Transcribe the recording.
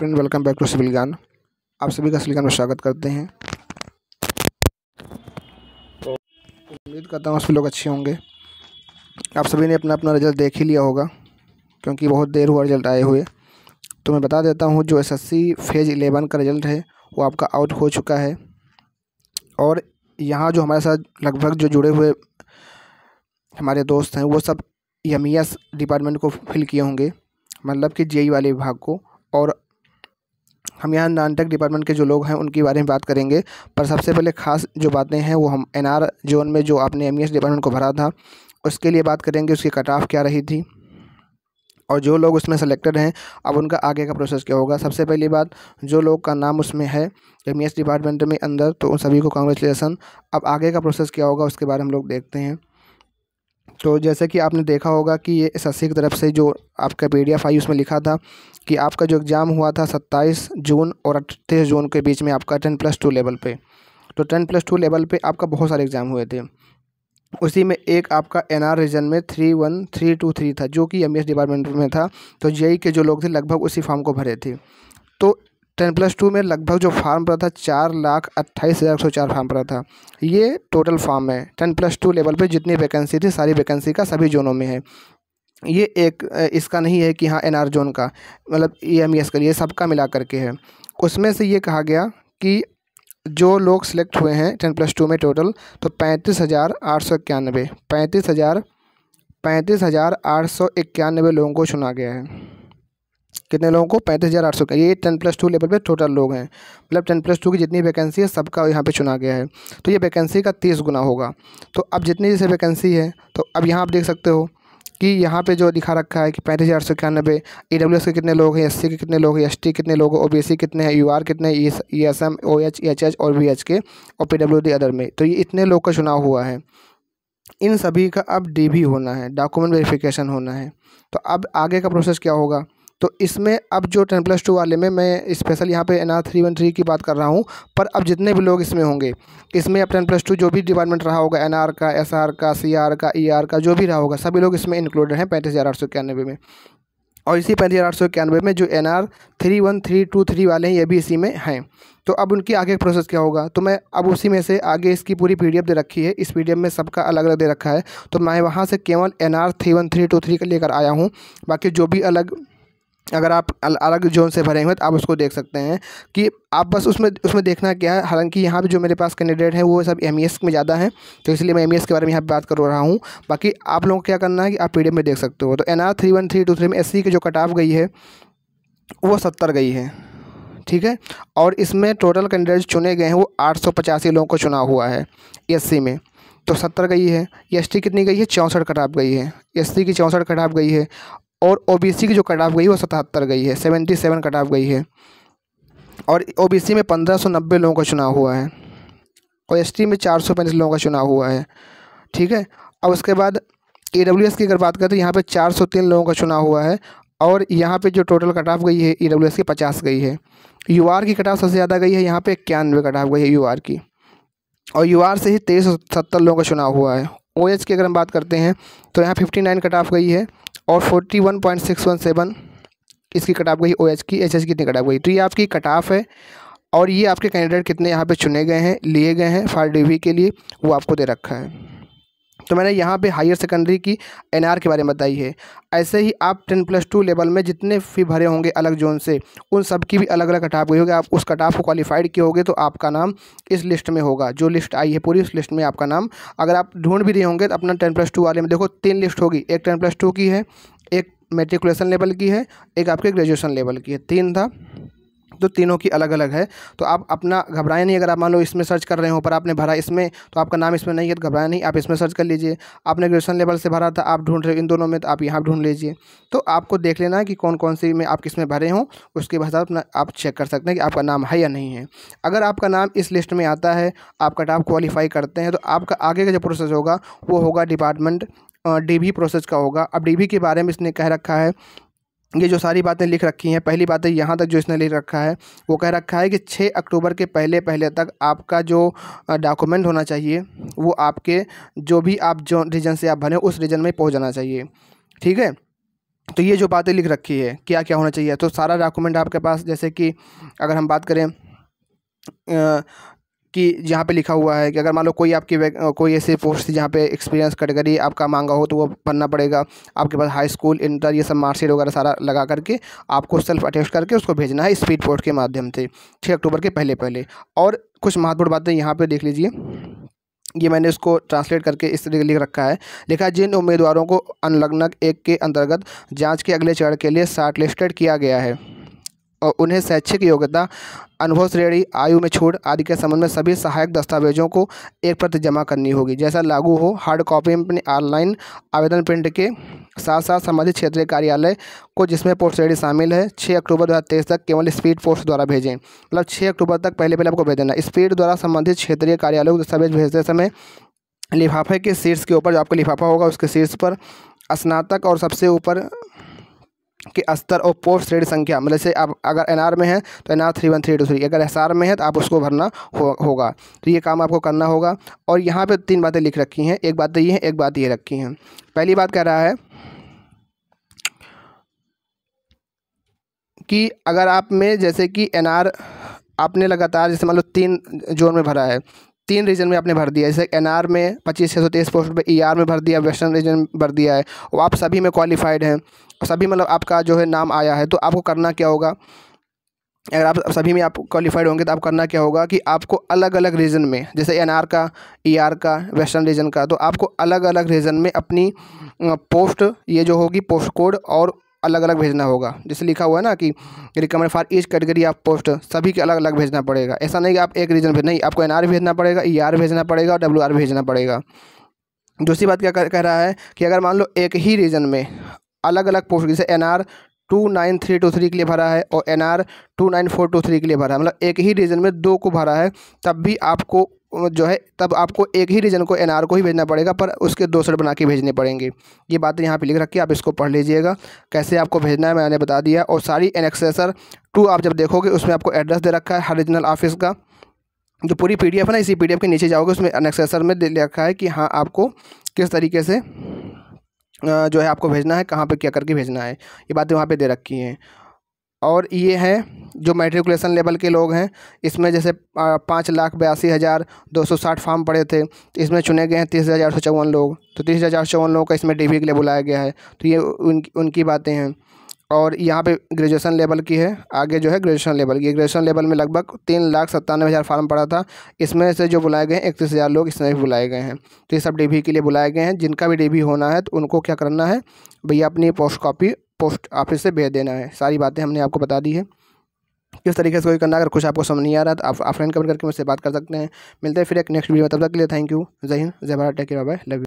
friend welcome back to civil Gyan आप सभी का सिविल ज्ञान में स्वागत करते हैं तो उम्मीद करता हूँ सभी लोग अच्छे होंगे आप सभी ने अपना अपना रिजल्ट देख ही लिया होगा क्योंकि बहुत देर हुआ रिजल्ट आए हुए तो मैं बता देता हूँ जो एसएससी फेज इलेवन का रिजल्ट है वो आपका आउट हो चुका है और यहाँ जो हमारे साथ लगभग जो जुड़े हुए हमारे दोस्त हैं वो सब यमिया डिपार्टमेंट e को फिल किए होंगे मतलब कि जे e वाले विभाग को और हम यहाँ नानटेक डिपार्टमेंट के जो लोग हैं उनके बारे में बात करेंगे पर सबसे पहले खास जो बातें हैं वो हम एन जोन में जो आपने एम e डिपार्टमेंट को भरा था उसके लिए बात करेंगे उसकी कट ऑफ क्या रही थी और जो लोग उसमें सेलेक्टेड हैं अब उनका आगे का प्रोसेस क्या होगा सबसे पहली बात जो लोग का नाम उसमें है एम e डिपार्टमेंट में अंदर तो उन सभी को कॉन्ग्रेचुलेसन अब आगे का प्रोसेस क्या होगा उसके बारे में हम लोग देखते हैं तो जैसे कि आपने देखा होगा कि ये एस की तरफ से जो आपका पी डी आई उसमें लिखा था कि आपका जो एग्ज़ाम हुआ था 27 जून और अट्ठाईस जून के बीच में आपका टेन प्लस टू लेवल पे तो टेन प्लस टू लेवल पे आपका बहुत सारे एग्ज़ाम हुए थे उसी में एक आपका एन आर रीजन में three one three two three था जो कि एम डिपार्टमेंट में था तो जे के e जो लोग थे लगभग उसी फॉर्म को भरे थे तो टेन प्लस टू में लगभग जो फार्म पड़ा था चार लाख अट्ठाईस हज़ार एक सौ चार फार्म पड़ा था ये टोटल फार्म है टेन प्लस टू लेवल पे जितनी वैकेंसी थी सारी वैकेंसी का सभी जोनों में है ये एक इसका नहीं है कि हाँ एन जोन का मतलब ई एम एस का ये सबका मिला करके है उसमें से ये कहा गया कि जो लोग सिलेक्ट हुए हैं टेन प्लस टू में टोटल तो पैंतीस हज़ार आठ सौ इक्यानवे पैंतीस हज़ार पैंतीस हज़ार आठ सौ इक्यानवे लोगों को चुना गया है कितने लोगों को पैंतीस हज़ार आठ सौ ये टेन प्लस टू लेवल पे टोटल लोग हैं मतलब टेन प्लस टू की जितनी वैकेंसी है सबका यहाँ पे चुना गया है तो ये वैकेंसी का तीस गुना होगा तो अब जितनी जैसे वैकेंसी है तो अब यहाँ आप देख सकते हो कि यहाँ पे जो दिखा रखा है कि पैंतीस हज़ार सौ इक्यानबे ई डब्ल्यू एस के कितने लोग हैं एस सी के कितने लोग हैं एस टी कितने लोग हैं ओ बी सी कितने हैं यू आर कितने E S M O H H H और वी एच के और पी डब्ल्यू डी अदर में तो ये इतने लोग का चुनाव हुआ है इन सभी का अब डी भी होना है डॉक्यूमेंट वेरिफिकेशन होना है तो अब आगे का प्रोसेस क्या होगा तो इसमें अब जो टेन प्लस टू वाले में मैं स्पेशल यहाँ पे N R three one three की बात कर रहा हूँ पर अब जितने भी लोग इसमें होंगे इसमें अब टेन प्लस टू जो भी डिपार्टमेंट रहा होगा एन आर का एस आर का सी आर का ई आर का जो भी रहा होगा सभी लोग इसमें इंक्लूडेड हैं पैंतीस हज़ार आठ सौ इक्यानवे में और इसी पैंतीस हज़ार आठ सौ इक्यानवे में जो N R three one three two three वाले हैं ये भी इसी में हैं तो अब उनकी आगे प्रोसेस क्या होगा तो मैं अब उसी में से आगे इसकी पूरी एफ दे रखी है इस एफ में सबका अलग अलग दे रखा है तो मैं वहाँ से केवल N R three one three two three का लेकर आया हूँ बाकी जो भी अलग अगर आप अलग जोन से भरेंगे तो आप उसको देख सकते हैं कि आप बस उसमें उसमें देखना क्या है हालांकि यहाँ पे जो मेरे पास कैंडिडेट हैं वो सब एम e में ज़्यादा हैं तो इसलिए मैं एम e के बारे में यहाँ पर बात कर रहा हूँ बाकी आप लोगों को क्या करना है कि आप पी में देख सकते हो तो N R three one three two three में एस की जो कट ऑफ गई है वो सत्तर गई है ठीक है और इसमें टोटल कैंडिडेट चुने गए हैं वो आठ सौ पचासी लोगों को चुना हुआ है एस में तो सत्तर गई है एस कितनी गई है चौंसठ कटाप गई है एस की चौंसठ कटाप गई है और ओबीसी की जो कट ऑफ गई वो सतहत्तर गई है सेवेंटी सेवन कट ऑफ गई है और ओबीसी में पंद्रह सौ नब्बे लोगों का चुनाव हुआ है और एसटी में चार सौ पैंतीस लोगों का चुनाव हुआ है ठीक है अब उसके बाद ई डब्ल्यू एस की अगर बात करें तो यहाँ पे चार सौ तीन लोगों का चुनाव हुआ है और यहाँ पे जो टोटल कट ऑफ गई है ई डब्ल्यू एस की पचास गई है यू आर की कट ऑफ सबसे ज़्यादा गई है यहाँ पर इक्यानवे कट ऑफ गई है यू आर की और यू आर से ही तेईस सत्तर लोगों का चुनाव हुआ है ओ की अगर हम बात करते हैं तो यहाँ फिफ्टी नाइन कट ऑफ गई है और forty one point six one seven इसकी कट ऑफ गई ओ एच की एच एच कितनी कट ऑफ गई तो ये आपकी कट ऑफ है और ये आपके कैंडिडेट कितने यहाँ पे चुने गए हैं लिए गए हैं फार डी के लिए वो आपको दे रखा है तो मैंने यहाँ पे हायर सेकेंडरी की एनआर के बारे में बताई है ऐसे ही आप टेन प्लस टू लेवल में जितने फी भरे होंगे अलग जोन से उन सब की भी अलग अलग कटाप हुई होगी आप उस कटाप को क्वालिफाइड किए होगे तो आपका नाम इस लिस्ट में होगा जो लिस्ट आई है पूरी उस लिस्ट में आपका नाम अगर आप ढूंढ भी रहे होंगे तो अपना टेन प्लस टू वाले में देखो तीन लिस्ट होगी एक टेन प्लस टू की है एक मेट्रिकुलेशन लेवल की है एक आपके ग्रेजुएशन लेवल की है तीन था तो तीनों की अलग अलग है तो आप अपना घबराएं नहीं अगर आप मान लो इसमें सर्च कर रहे हो पर आपने भरा इसमें तो आपका नाम इसमें नहीं है तो घबराएं नहीं आप इसमें सर्च कर लीजिए आपने ग्रेजुएसन लेवल से भरा था आप ढूंढ रहे हो इन दोनों में तो आप यहाँ ढूंढ लीजिए तो आपको देख लेना कि कौन कौन सी में आप किस में भरे हों उसके हिसाब अपना आप चेक कर सकते हैं कि आपका नाम है या नहीं है अगर आपका नाम इस लिस्ट में आता है आप कट ऑफ क्वालिफाई करते हैं तो आपका आगे का जो प्रोसेस होगा वो होगा डिपार्टमेंट डीबी प्रोसेस का होगा अब डीबी के बारे में इसने कह रखा है ये जो सारी बातें लिख रखी हैं पहली बात है तो यहाँ तक जो इसने लिख रखा है वो कह रखा है कि 6 अक्टूबर के पहले पहले तक आपका जो डॉक्यूमेंट होना चाहिए वो आपके जो भी आप जो रीजन से आप भरे उस रीजन में पहुँच जाना चाहिए ठीक है तो ये जो बातें लिख रखी है क्या क्या होना चाहिए तो सारा डॉक्यूमेंट आपके पास जैसे कि अगर हम बात करें कि यहाँ पे लिखा हुआ है कि अगर मान लो कोई आपकी कोई ऐसी पोस्ट थी जहाँ पे एक्सपीरियंस कैटेगरी आपका मांगा हो तो वो भरना पड़ेगा आपके पास हाई स्कूल इंटर ये सब मार्कशीट वगैरह सारा लगा करके आपको सेल्फ अटेस्ट करके उसको भेजना है स्पीड पोस्ट के माध्यम से छः अक्टूबर के पहले पहले और कुछ महत्वपूर्ण बातें यहाँ पर देख लीजिए ये मैंने इसको ट्रांसलेट करके इस तरीके लिख रखा है लिखा जिन उम्मीदवारों को अनलग्नक एक के अंतर्गत जाँच के अगले चरण के लिए शार्ट लिस्टेड किया गया है और उन्हें शैक्षिक योग्यता अनुभव श्रेणी आयु में छूट आदि के संबंध में सभी सहायक दस्तावेजों को एक प्रति जमा करनी होगी जैसा लागू हो हार्ड कॉपी में अपने ऑनलाइन आवेदन प्रिंट के साथ साथ संबंधित क्षेत्रीय कार्यालय को जिसमें पोस्ट श्रेणी शामिल है छः अक्टूबर दो हज़ार तेईस तक केवल स्पीड पोस्ट द्वारा भेजें मतलब छः अक्टूबर तक पहले पहले आपको भेज देना स्पीड द्वारा संबंधित क्षेत्रीय कार्यालय को दस्तावेज भेजते समय लिफाफे के शीर्ष के ऊपर जो आपका लिफाफा होगा उसके शीर्ष पर स्नातक और सबसे ऊपर के स्तर और पोस्ट श्रेणी संख्या मतलब जैसे आप अगर एनआर में है तो NR three one three two three अगर एस में है तो आप उसको भरना हो, होगा तो ये काम आपको करना होगा और यहाँ पे तीन बातें लिख रखी हैं एक बात तो ये है एक बात ये रखी है पहली बात कह रहा है कि अगर आप में जैसे कि एनआर आपने लगातार जैसे मान लो तीन जोन में भरा है तीन रीजन में आपने भर दिया जैसे एन में पच्चीस छः सौ तेईस पोस्ट पर ई में भर दिया वेस्टर्न रीजन भर दिया है और आप सभी में क्वालिफाइड हैं सभी मतलब आपका जो है नाम आया है तो आपको करना क्या होगा अगर आप सभी में आप क्वालिफाइड होंगे तो आप करना क्या होगा कि आपको अलग अलग रीजन में जैसे एन का ईआर e का वेस्टर्न रीजन का तो आपको अलग अलग रीजन में अपनी पोस्ट ये जो होगी पोस्ट कोड और अलग अलग भेजना होगा जैसे लिखा हुआ है ना कि recommend for each category of post सभी के अलग अलग भेजना पड़ेगा ऐसा नहीं कि आप एक रीजन भेज नहीं आपको एन भेजना पड़ेगा ई e भेजना पड़ेगा और डब्ल्यू भेजना पड़ेगा दूसरी बात क्या कह रहा है कि अगर मान लो एक ही रीजन में अलग अलग पोस्ट जैसे N R two nine three two three के लिए भरा है और N R two nine four two three के लिए भरा है मतलब एक ही रीजन में दो को भरा है तब भी आपको जो है तब आपको एक ही रीजन को एनआर को ही भेजना पड़ेगा पर उसके दो सेट बना के भेजने पड़ेंगे ये बातें यहाँ पे लिख रखी आप इसको पढ़ लीजिएगा कैसे आपको भेजना है मैंने बता दिया और सारी एनएक्सेसर टू आप जब देखोगे उसमें आपको एड्रेस दे रखा है हर रीजनल ऑफिस का जो पूरी पी है ना इसी पी के नीचे जाओगे उसमें एनएक्सेसर में दे रखा है कि हाँ आपको किस तरीके से जो है आपको भेजना है कहाँ पर क्या करके भेजना है ये बातें वहाँ पर दे रखी हैं और ये हैं जो मेट्रिकुलेशन लेवल के लोग हैं इसमें जैसे पाँच लाख बयासी हज़ार दो सौ साठ फार्म पड़े थे तो इसमें चुने गए हैं तीस हज़ार सौ चौवन लोग तो तीस हज़ार चौवन लोगों का इसमें डिग्री के लिए बुलाया गया है तो ये उनकी उनकी बातें हैं और यहाँ पे ग्रेजुएशन लेवल की है आगे जो है ग्रेजुएशन लेवल की ग्रेजुएशन लेवल में लगभग तीन लाख सत्तानवे हज़ार फार्म पड़ा था इसमें से जो बुलाए गए हैं इकतीस हज़ार लोग इसमें भी बुलाए गए हैं तो ये सब डी के लिए बुलाए गए हैं जिनका भी डी होना है तो उनको क्या करना है भैया अपनी पोस्ट कॉपी पोस्ट ऑफिस से भेज देना है सारी बातें हमने आपको बता दी है किस तरीके से कोई करना अगर कुछ आपको समझ नहीं आ रहा तो आप ऑफलाइन कमेंट करके मुझसे बात कर सकते हैं मिलते हैं फिर एक नेक्स्ट वीडियो में तब तक के लिए थैंक यू जय हिंद जय भारत टेक बाय लव